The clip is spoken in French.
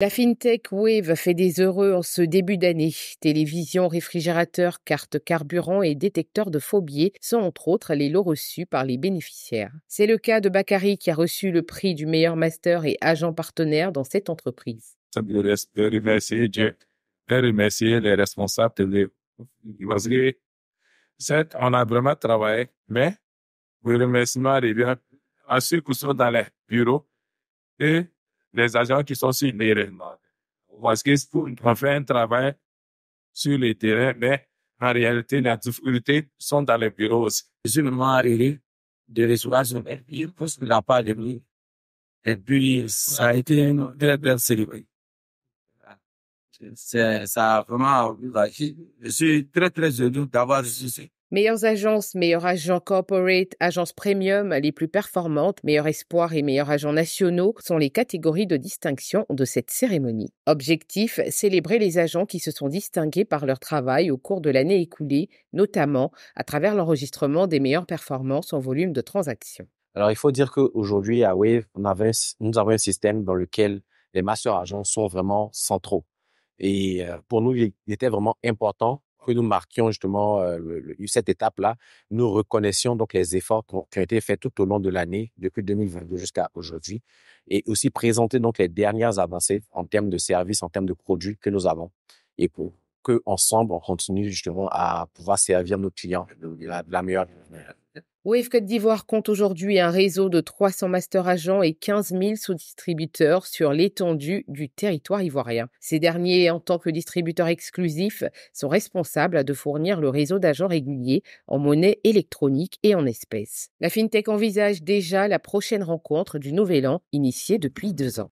La FinTech Wave fait des heureux en ce début d'année. Télévision, réfrigérateur, carte carburant et détecteur de faux sont entre autres les lots reçus par les bénéficiaires. C'est le cas de Bakary qui a reçu le prix du meilleur master et agent partenaire dans cette entreprise. Je veux remercier les responsables de Certes, On a vraiment travaillé, mais le remerciement revient à ceux qui sont dans les bureaux et les agents qui sont sur les terrain. Parce qu'on fait un travail sur les terrains, mais en réalité, les difficultés sont dans les bureaux aussi. Je suis vraiment arrivé de recevoir ce parce qu'il n'a pas de lui. Et puis, ça a été une très belle cérémonie. Ça a vraiment, je suis très, très heureux d'avoir reçu Meilleures agences, meilleurs agents corporate, agences premium, les plus performantes, meilleurs espoirs et meilleurs agents nationaux sont les catégories de distinction de cette cérémonie. Objectif, célébrer les agents qui se sont distingués par leur travail au cours de l'année écoulée, notamment à travers l'enregistrement des meilleures performances en volume de transactions. Alors il faut dire qu'aujourd'hui à Wave, nous avons un système dans lequel les master agents sont vraiment centraux. Et euh, pour nous, il était vraiment important que nous marquions justement euh, cette étape-là, nous reconnaissions donc les efforts qui ont, été faits tout au long de l'année, depuis 2022 jusqu'à aujourd'hui, et aussi présenter donc les dernières avancées en termes de services, en termes de produits que nous avons, et pour qu'ensemble, on continue justement à pouvoir servir nos clients de la, de la meilleure manière. Wave Côte d'Ivoire compte aujourd'hui un réseau de 300 master agents et 15 000 sous-distributeurs sur l'étendue du territoire ivoirien. Ces derniers, en tant que distributeurs exclusifs, sont responsables de fournir le réseau d'agents réguliers en monnaie électronique et en espèces. La FinTech envisage déjà la prochaine rencontre du Nouvel An, initiée depuis deux ans.